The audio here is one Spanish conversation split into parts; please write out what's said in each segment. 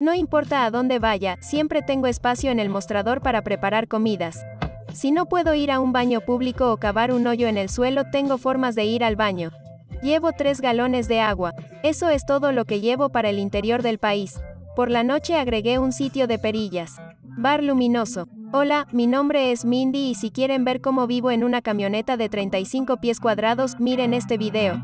No importa a dónde vaya, siempre tengo espacio en el mostrador para preparar comidas. Si no puedo ir a un baño público o cavar un hoyo en el suelo, tengo formas de ir al baño. Llevo tres galones de agua. Eso es todo lo que llevo para el interior del país. Por la noche agregué un sitio de perillas. Bar luminoso. Hola, mi nombre es Mindy y si quieren ver cómo vivo en una camioneta de 35 pies cuadrados, miren este video.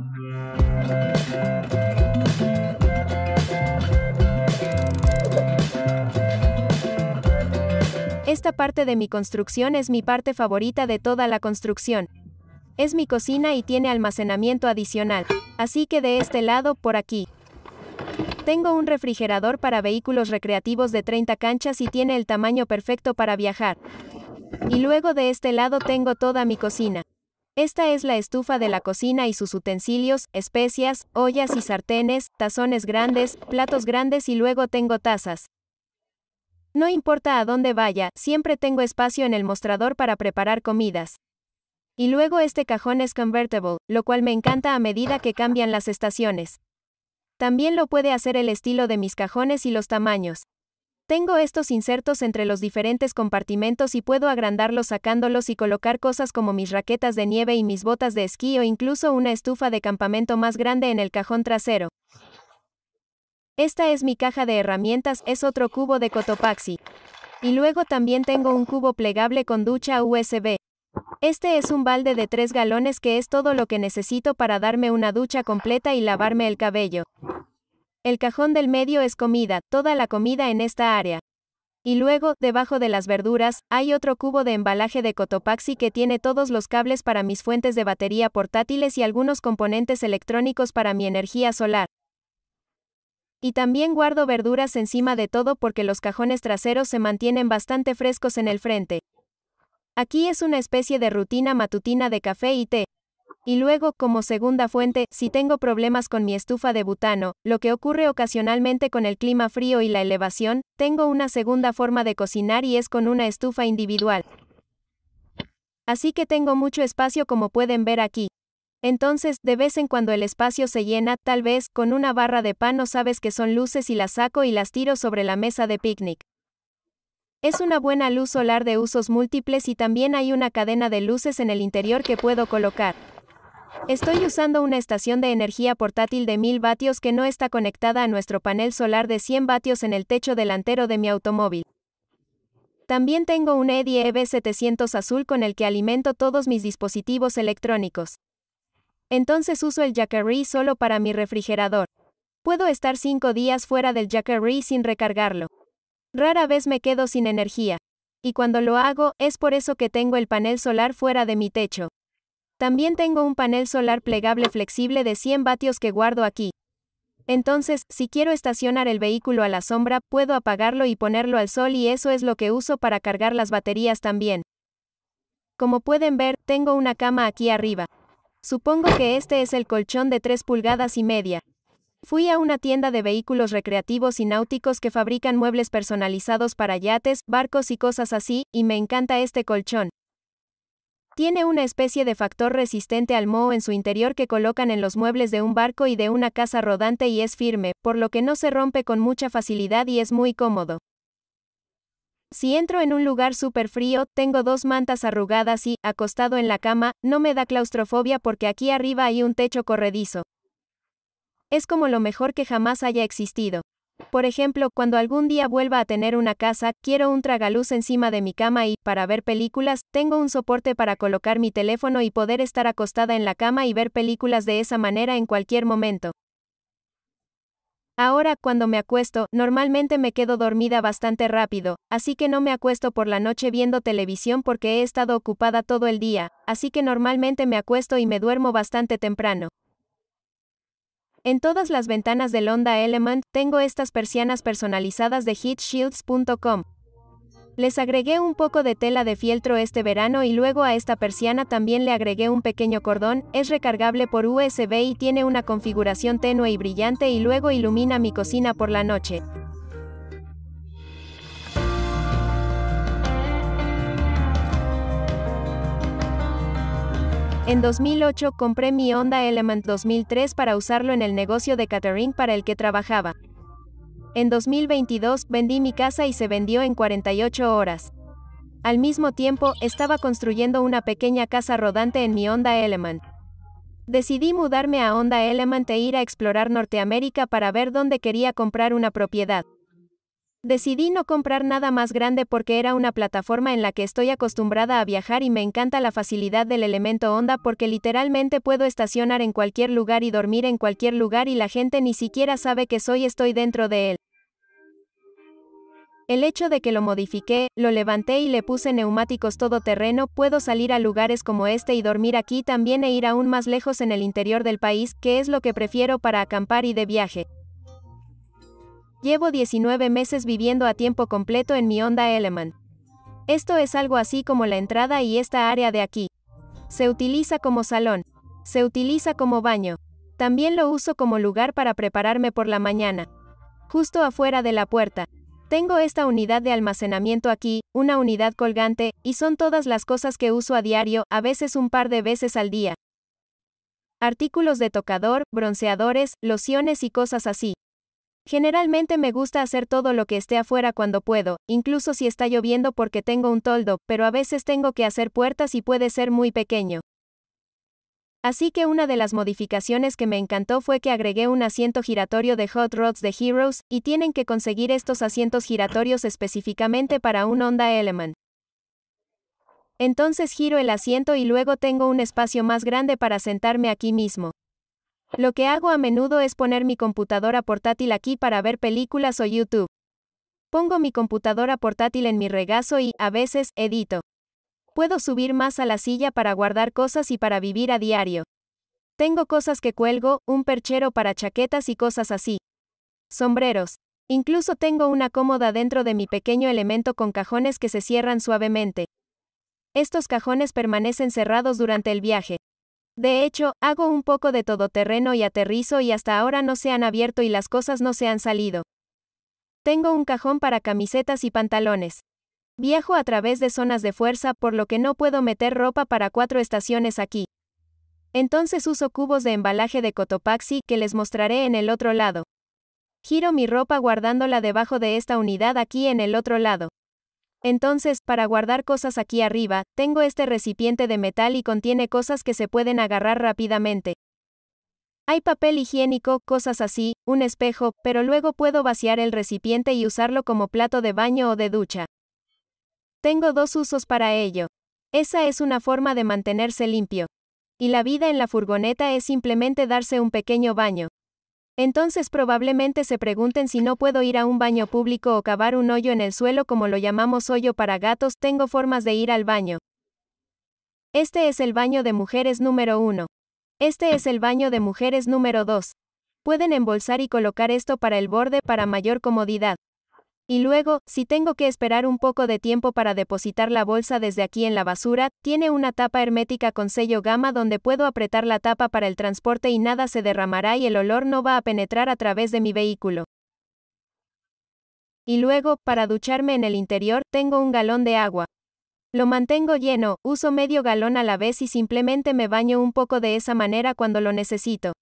Esta parte de mi construcción es mi parte favorita de toda la construcción. Es mi cocina y tiene almacenamiento adicional, así que de este lado, por aquí. Tengo un refrigerador para vehículos recreativos de 30 canchas y tiene el tamaño perfecto para viajar. Y luego de este lado tengo toda mi cocina. Esta es la estufa de la cocina y sus utensilios, especias, ollas y sartenes, tazones grandes, platos grandes y luego tengo tazas. No importa a dónde vaya, siempre tengo espacio en el mostrador para preparar comidas. Y luego este cajón es convertible, lo cual me encanta a medida que cambian las estaciones. También lo puede hacer el estilo de mis cajones y los tamaños. Tengo estos insertos entre los diferentes compartimentos y puedo agrandarlos sacándolos y colocar cosas como mis raquetas de nieve y mis botas de esquí o incluso una estufa de campamento más grande en el cajón trasero. Esta es mi caja de herramientas, es otro cubo de Cotopaxi. Y luego también tengo un cubo plegable con ducha USB. Este es un balde de 3 galones que es todo lo que necesito para darme una ducha completa y lavarme el cabello. El cajón del medio es comida, toda la comida en esta área. Y luego, debajo de las verduras, hay otro cubo de embalaje de Cotopaxi que tiene todos los cables para mis fuentes de batería portátiles y algunos componentes electrónicos para mi energía solar. Y también guardo verduras encima de todo porque los cajones traseros se mantienen bastante frescos en el frente. Aquí es una especie de rutina matutina de café y té. Y luego, como segunda fuente, si tengo problemas con mi estufa de butano, lo que ocurre ocasionalmente con el clima frío y la elevación, tengo una segunda forma de cocinar y es con una estufa individual. Así que tengo mucho espacio como pueden ver aquí. Entonces, de vez en cuando el espacio se llena, tal vez, con una barra de pan no sabes que son luces y las saco y las tiro sobre la mesa de picnic. Es una buena luz solar de usos múltiples y también hay una cadena de luces en el interior que puedo colocar. Estoy usando una estación de energía portátil de 1000 vatios que no está conectada a nuestro panel solar de 100 vatios en el techo delantero de mi automóvil. También tengo un EDI ev 700 azul con el que alimento todos mis dispositivos electrónicos. Entonces uso el Jackery solo para mi refrigerador. Puedo estar cinco días fuera del Jackery sin recargarlo. Rara vez me quedo sin energía. Y cuando lo hago, es por eso que tengo el panel solar fuera de mi techo. También tengo un panel solar plegable flexible de 100 vatios que guardo aquí. Entonces, si quiero estacionar el vehículo a la sombra, puedo apagarlo y ponerlo al sol y eso es lo que uso para cargar las baterías también. Como pueden ver, tengo una cama aquí arriba. Supongo que este es el colchón de 3 pulgadas y media. Fui a una tienda de vehículos recreativos y náuticos que fabrican muebles personalizados para yates, barcos y cosas así, y me encanta este colchón. Tiene una especie de factor resistente al moho en su interior que colocan en los muebles de un barco y de una casa rodante y es firme, por lo que no se rompe con mucha facilidad y es muy cómodo. Si entro en un lugar súper frío, tengo dos mantas arrugadas y, acostado en la cama, no me da claustrofobia porque aquí arriba hay un techo corredizo. Es como lo mejor que jamás haya existido. Por ejemplo, cuando algún día vuelva a tener una casa, quiero un tragaluz encima de mi cama y, para ver películas, tengo un soporte para colocar mi teléfono y poder estar acostada en la cama y ver películas de esa manera en cualquier momento. Ahora, cuando me acuesto, normalmente me quedo dormida bastante rápido, así que no me acuesto por la noche viendo televisión porque he estado ocupada todo el día, así que normalmente me acuesto y me duermo bastante temprano. En todas las ventanas del Honda Element, tengo estas persianas personalizadas de heatshields.com. Les agregué un poco de tela de fieltro este verano y luego a esta persiana también le agregué un pequeño cordón, es recargable por USB y tiene una configuración tenue y brillante y luego ilumina mi cocina por la noche. En 2008 compré mi Honda Element 2003 para usarlo en el negocio de catering para el que trabajaba. En 2022 vendí mi casa y se vendió en 48 horas. Al mismo tiempo, estaba construyendo una pequeña casa rodante en mi Honda Element. Decidí mudarme a Honda Element e ir a explorar Norteamérica para ver dónde quería comprar una propiedad. Decidí no comprar nada más grande porque era una plataforma en la que estoy acostumbrada a viajar y me encanta la facilidad del elemento Honda porque literalmente puedo estacionar en cualquier lugar y dormir en cualquier lugar y la gente ni siquiera sabe que soy estoy dentro de él. El hecho de que lo modifiqué, lo levanté y le puse neumáticos todoterreno, puedo salir a lugares como este y dormir aquí también e ir aún más lejos en el interior del país, que es lo que prefiero para acampar y de viaje. Llevo 19 meses viviendo a tiempo completo en mi Honda Element. Esto es algo así como la entrada y esta área de aquí. Se utiliza como salón. Se utiliza como baño. También lo uso como lugar para prepararme por la mañana. Justo afuera de la puerta. Tengo esta unidad de almacenamiento aquí, una unidad colgante, y son todas las cosas que uso a diario, a veces un par de veces al día. Artículos de tocador, bronceadores, lociones y cosas así. Generalmente me gusta hacer todo lo que esté afuera cuando puedo, incluso si está lloviendo porque tengo un toldo, pero a veces tengo que hacer puertas y puede ser muy pequeño. Así que una de las modificaciones que me encantó fue que agregué un asiento giratorio de Hot Rods de Heroes, y tienen que conseguir estos asientos giratorios específicamente para un Honda Element. Entonces giro el asiento y luego tengo un espacio más grande para sentarme aquí mismo. Lo que hago a menudo es poner mi computadora portátil aquí para ver películas o YouTube. Pongo mi computadora portátil en mi regazo y, a veces, edito. Puedo subir más a la silla para guardar cosas y para vivir a diario. Tengo cosas que cuelgo, un perchero para chaquetas y cosas así. Sombreros. Incluso tengo una cómoda dentro de mi pequeño elemento con cajones que se cierran suavemente. Estos cajones permanecen cerrados durante el viaje. De hecho, hago un poco de todoterreno y aterrizo y hasta ahora no se han abierto y las cosas no se han salido. Tengo un cajón para camisetas y pantalones. Viajo a través de zonas de fuerza, por lo que no puedo meter ropa para cuatro estaciones aquí. Entonces uso cubos de embalaje de Cotopaxi que les mostraré en el otro lado. Giro mi ropa guardándola debajo de esta unidad aquí en el otro lado. Entonces, para guardar cosas aquí arriba, tengo este recipiente de metal y contiene cosas que se pueden agarrar rápidamente. Hay papel higiénico, cosas así, un espejo, pero luego puedo vaciar el recipiente y usarlo como plato de baño o de ducha. Tengo dos usos para ello. Esa es una forma de mantenerse limpio. Y la vida en la furgoneta es simplemente darse un pequeño baño. Entonces probablemente se pregunten si no puedo ir a un baño público o cavar un hoyo en el suelo como lo llamamos hoyo para gatos, tengo formas de ir al baño. Este es el baño de mujeres número uno. Este es el baño de mujeres número 2. Pueden embolsar y colocar esto para el borde para mayor comodidad. Y luego, si tengo que esperar un poco de tiempo para depositar la bolsa desde aquí en la basura, tiene una tapa hermética con sello gama donde puedo apretar la tapa para el transporte y nada se derramará y el olor no va a penetrar a través de mi vehículo. Y luego, para ducharme en el interior, tengo un galón de agua. Lo mantengo lleno, uso medio galón a la vez y simplemente me baño un poco de esa manera cuando lo necesito.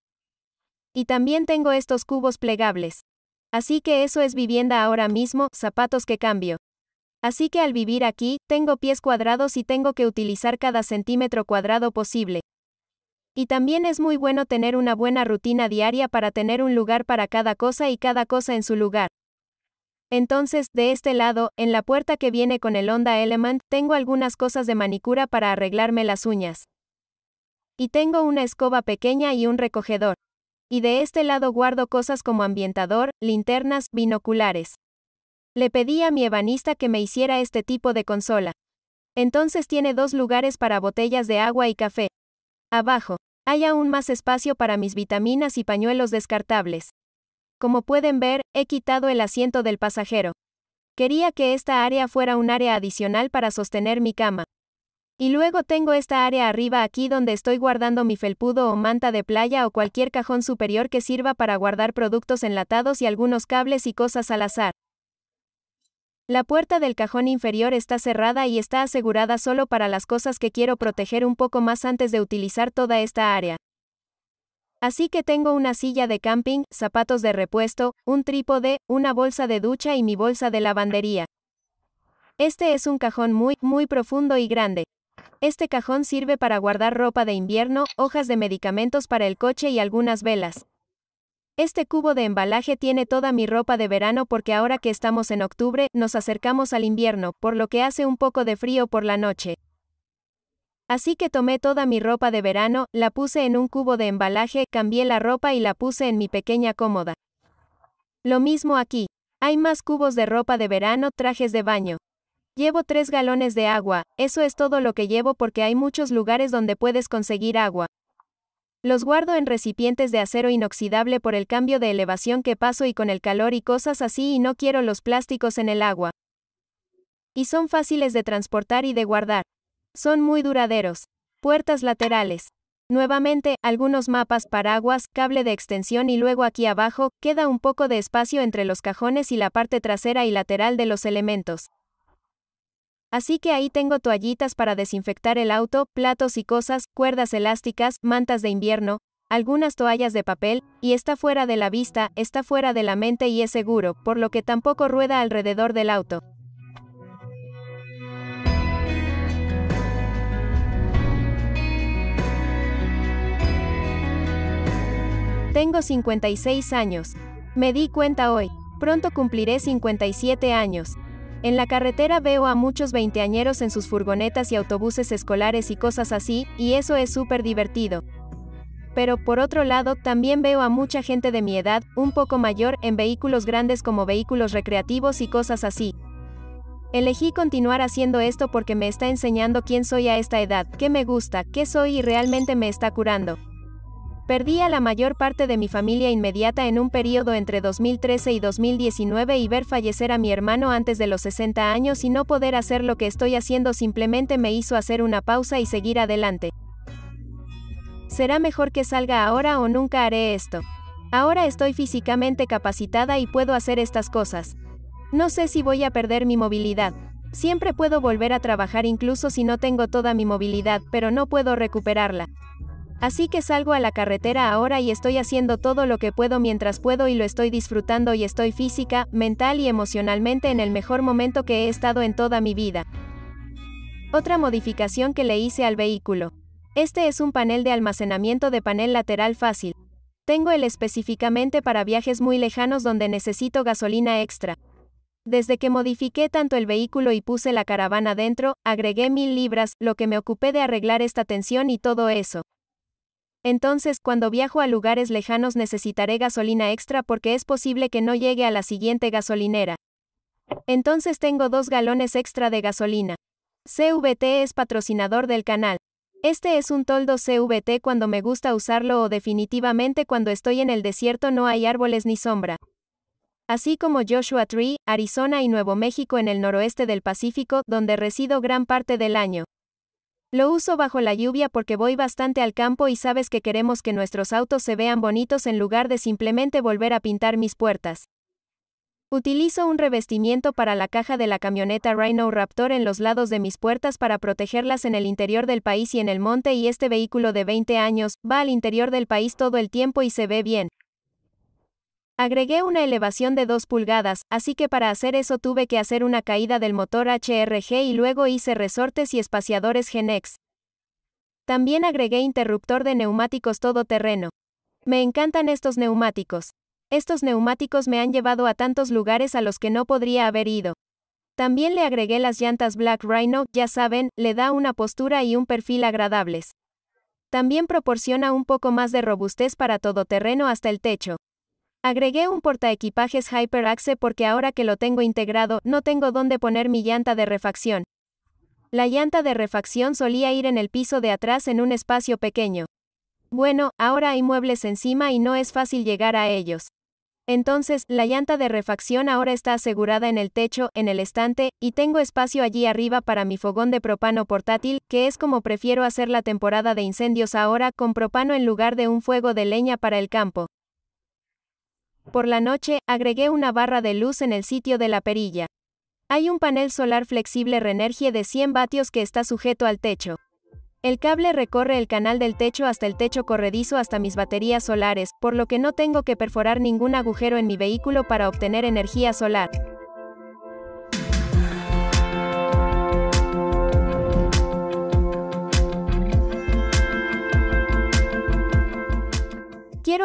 Y también tengo estos cubos plegables. Así que eso es vivienda ahora mismo, zapatos que cambio. Así que al vivir aquí, tengo pies cuadrados y tengo que utilizar cada centímetro cuadrado posible. Y también es muy bueno tener una buena rutina diaria para tener un lugar para cada cosa y cada cosa en su lugar. Entonces, de este lado, en la puerta que viene con el Honda Element, tengo algunas cosas de manicura para arreglarme las uñas. Y tengo una escoba pequeña y un recogedor. Y de este lado guardo cosas como ambientador, linternas, binoculares. Le pedí a mi ebanista que me hiciera este tipo de consola. Entonces tiene dos lugares para botellas de agua y café. Abajo. Hay aún más espacio para mis vitaminas y pañuelos descartables. Como pueden ver, he quitado el asiento del pasajero. Quería que esta área fuera un área adicional para sostener mi cama. Y luego tengo esta área arriba aquí donde estoy guardando mi felpudo o manta de playa o cualquier cajón superior que sirva para guardar productos enlatados y algunos cables y cosas al azar. La puerta del cajón inferior está cerrada y está asegurada solo para las cosas que quiero proteger un poco más antes de utilizar toda esta área. Así que tengo una silla de camping, zapatos de repuesto, un trípode, una bolsa de ducha y mi bolsa de lavandería. Este es un cajón muy, muy profundo y grande. Este cajón sirve para guardar ropa de invierno, hojas de medicamentos para el coche y algunas velas. Este cubo de embalaje tiene toda mi ropa de verano porque ahora que estamos en octubre, nos acercamos al invierno, por lo que hace un poco de frío por la noche. Así que tomé toda mi ropa de verano, la puse en un cubo de embalaje, cambié la ropa y la puse en mi pequeña cómoda. Lo mismo aquí. Hay más cubos de ropa de verano, trajes de baño. Llevo tres galones de agua, eso es todo lo que llevo porque hay muchos lugares donde puedes conseguir agua. Los guardo en recipientes de acero inoxidable por el cambio de elevación que paso y con el calor y cosas así y no quiero los plásticos en el agua. Y son fáciles de transportar y de guardar. Son muy duraderos. Puertas laterales. Nuevamente, algunos mapas, paraguas, cable de extensión y luego aquí abajo, queda un poco de espacio entre los cajones y la parte trasera y lateral de los elementos. Así que ahí tengo toallitas para desinfectar el auto, platos y cosas, cuerdas elásticas, mantas de invierno, algunas toallas de papel, y está fuera de la vista, está fuera de la mente y es seguro, por lo que tampoco rueda alrededor del auto. Tengo 56 años. Me di cuenta hoy. Pronto cumpliré 57 años. En la carretera veo a muchos veinteañeros en sus furgonetas y autobuses escolares y cosas así, y eso es súper divertido. Pero por otro lado, también veo a mucha gente de mi edad, un poco mayor, en vehículos grandes como vehículos recreativos y cosas así. Elegí continuar haciendo esto porque me está enseñando quién soy a esta edad, qué me gusta, qué soy y realmente me está curando. Perdí a la mayor parte de mi familia inmediata en un periodo entre 2013 y 2019 y ver fallecer a mi hermano antes de los 60 años y no poder hacer lo que estoy haciendo simplemente me hizo hacer una pausa y seguir adelante. Será mejor que salga ahora o nunca haré esto. Ahora estoy físicamente capacitada y puedo hacer estas cosas. No sé si voy a perder mi movilidad. Siempre puedo volver a trabajar incluso si no tengo toda mi movilidad, pero no puedo recuperarla. Así que salgo a la carretera ahora y estoy haciendo todo lo que puedo mientras puedo y lo estoy disfrutando y estoy física, mental y emocionalmente en el mejor momento que he estado en toda mi vida. Otra modificación que le hice al vehículo. Este es un panel de almacenamiento de panel lateral fácil. Tengo el específicamente para viajes muy lejanos donde necesito gasolina extra. Desde que modifiqué tanto el vehículo y puse la caravana dentro, agregué mil libras, lo que me ocupé de arreglar esta tensión y todo eso. Entonces, cuando viajo a lugares lejanos necesitaré gasolina extra porque es posible que no llegue a la siguiente gasolinera. Entonces tengo dos galones extra de gasolina. CVT es patrocinador del canal. Este es un toldo CVT cuando me gusta usarlo o definitivamente cuando estoy en el desierto no hay árboles ni sombra. Así como Joshua Tree, Arizona y Nuevo México en el noroeste del Pacífico, donde resido gran parte del año. Lo uso bajo la lluvia porque voy bastante al campo y sabes que queremos que nuestros autos se vean bonitos en lugar de simplemente volver a pintar mis puertas. Utilizo un revestimiento para la caja de la camioneta Rhino Raptor en los lados de mis puertas para protegerlas en el interior del país y en el monte y este vehículo de 20 años va al interior del país todo el tiempo y se ve bien. Agregué una elevación de 2 pulgadas, así que para hacer eso tuve que hacer una caída del motor HRG y luego hice resortes y espaciadores Genex. También agregué interruptor de neumáticos todoterreno. Me encantan estos neumáticos. Estos neumáticos me han llevado a tantos lugares a los que no podría haber ido. También le agregué las llantas Black Rhino, ya saben, le da una postura y un perfil agradables. También proporciona un poco más de robustez para todoterreno hasta el techo. Agregué un portaequipajes Hyperaxe porque ahora que lo tengo integrado, no tengo dónde poner mi llanta de refacción. La llanta de refacción solía ir en el piso de atrás en un espacio pequeño. Bueno, ahora hay muebles encima y no es fácil llegar a ellos. Entonces, la llanta de refacción ahora está asegurada en el techo, en el estante, y tengo espacio allí arriba para mi fogón de propano portátil, que es como prefiero hacer la temporada de incendios ahora, con propano en lugar de un fuego de leña para el campo. Por la noche, agregué una barra de luz en el sitio de la perilla. Hay un panel solar flexible Renergie de 100 vatios que está sujeto al techo. El cable recorre el canal del techo hasta el techo corredizo hasta mis baterías solares, por lo que no tengo que perforar ningún agujero en mi vehículo para obtener energía solar.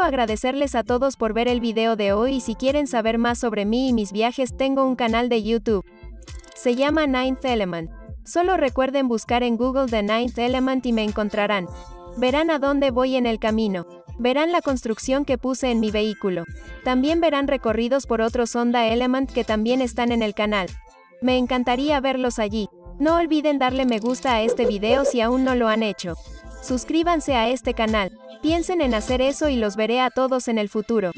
agradecerles a todos por ver el video de hoy y si quieren saber más sobre mí y mis viajes tengo un canal de YouTube. Se llama Ninth Element. Solo recuerden buscar en Google The Ninth Element y me encontrarán. Verán a dónde voy en el camino. Verán la construcción que puse en mi vehículo. También verán recorridos por otros Honda Element que también están en el canal. Me encantaría verlos allí. No olviden darle me gusta a este video si aún no lo han hecho. Suscríbanse a este canal. Piensen en hacer eso y los veré a todos en el futuro.